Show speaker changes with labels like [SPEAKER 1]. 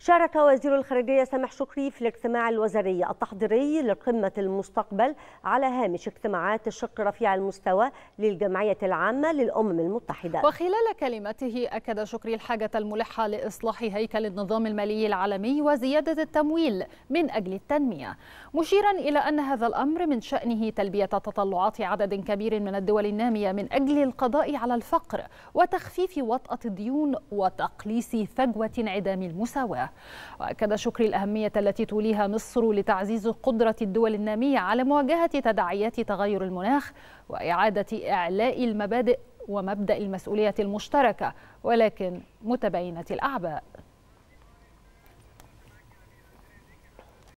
[SPEAKER 1] شارك وزير الخارجية سامح شكري في الاجتماع الوزاري التحضيري لقمة المستقبل على هامش اجتماعات الشق رفيع المستوى للجمعية العامة للأمم المتحدة
[SPEAKER 2] وخلال كلمته أكد شكري الحاجة الملحة لإصلاح هيكل النظام المالي العالمي وزيادة التمويل من أجل التنمية مشيرا إلى أن هذا الأمر من شأنه تلبية تطلعات عدد كبير من الدول النامية من أجل القضاء على الفقر وتخفيف وطأة الديون وتقليص فجوة انعدام المساواة وأكد شكري الأهمية التي توليها مصر لتعزيز قدرة الدول النامية على مواجهة تداعيات تغير المناخ وإعادة إعلاء المبادئ ومبدأ المسؤولية المشتركة ولكن متباينة الأعباء